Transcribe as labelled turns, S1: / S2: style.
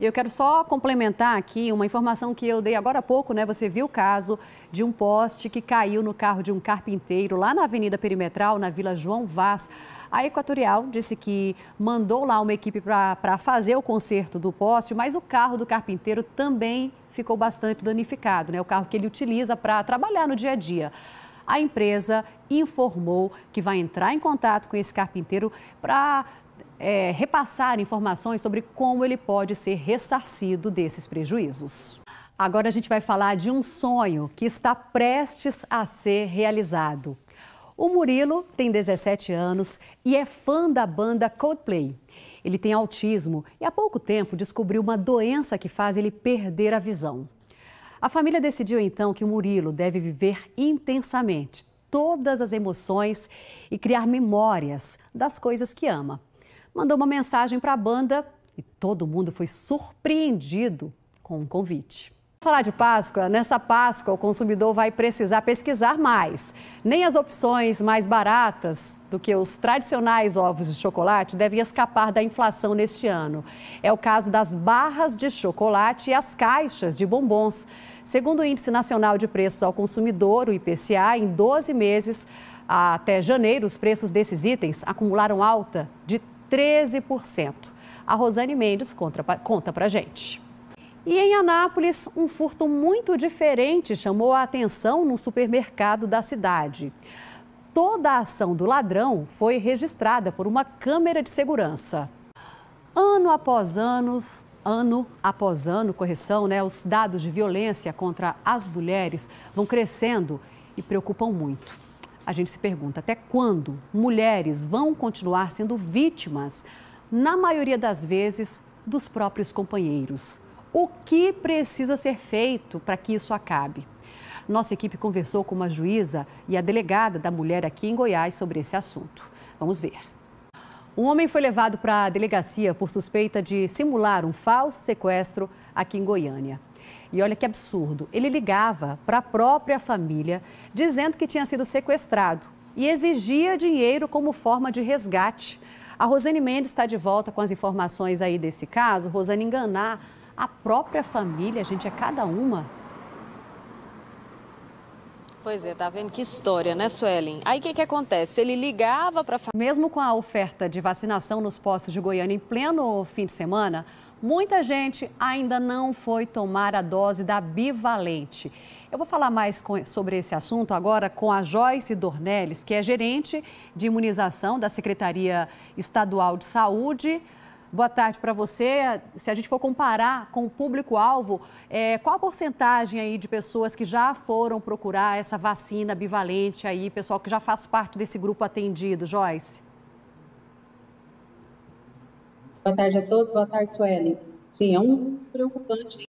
S1: Eu quero só complementar aqui uma informação que eu dei agora há pouco, né? Você viu o caso de um poste que caiu no carro de um carpinteiro lá na Avenida Perimetral, na Vila João Vaz. A Equatorial disse que mandou lá uma equipe para fazer o conserto do poste, mas o carro do carpinteiro também ficou bastante danificado, né? O carro que ele utiliza para trabalhar no dia a dia a empresa informou que vai entrar em contato com esse carpinteiro para é, repassar informações sobre como ele pode ser ressarcido desses prejuízos. Agora a gente vai falar de um sonho que está prestes a ser realizado. O Murilo tem 17 anos e é fã da banda Coldplay. Ele tem autismo e há pouco tempo descobriu uma doença que faz ele perder a visão. A família decidiu então que o Murilo deve viver intensamente todas as emoções e criar memórias das coisas que ama mandou uma mensagem para a banda e todo mundo foi surpreendido com um convite falar de Páscoa, nessa Páscoa o consumidor vai precisar pesquisar mais. Nem as opções mais baratas do que os tradicionais ovos de chocolate devem escapar da inflação neste ano. É o caso das barras de chocolate e as caixas de bombons. Segundo o Índice Nacional de Preços ao Consumidor, o IPCA, em 12 meses até janeiro, os preços desses itens acumularam alta de 13%. A Rosane Mendes conta, conta pra gente. E em Anápolis, um furto muito diferente chamou a atenção no supermercado da cidade. Toda a ação do ladrão foi registrada por uma câmera de segurança. Ano após anos, ano após ano, correção, né? Os dados de violência contra as mulheres vão crescendo e preocupam muito. A gente se pergunta até quando mulheres vão continuar sendo vítimas, na maioria das vezes, dos próprios companheiros. O que precisa ser feito para que isso acabe? Nossa equipe conversou com uma juíza e a delegada da mulher aqui em Goiás sobre esse assunto. Vamos ver. Um homem foi levado para a delegacia por suspeita de simular um falso sequestro aqui em Goiânia. E olha que absurdo. Ele ligava para a própria família dizendo que tinha sido sequestrado e exigia dinheiro como forma de resgate. A Rosane Mendes está de volta com as informações aí desse caso. Rosane enganar a própria família, gente, é cada uma. Pois é, tá vendo que história, né, Suelen? Aí o que, que acontece? Ele ligava para. Mesmo com a oferta de vacinação nos postos de Goiânia em pleno fim de semana, muita gente ainda não foi tomar a dose da bivalente. Eu vou falar mais com, sobre esse assunto agora com a Joyce Dornelles, que é gerente de imunização da Secretaria Estadual de Saúde. Boa tarde para você. Se a gente for comparar com o público-alvo, é, qual a porcentagem aí de pessoas que já foram procurar essa vacina bivalente aí, pessoal que já faz parte desse grupo atendido, Joyce? Boa tarde a todos, boa tarde, Sueli. Sim, é um preocupante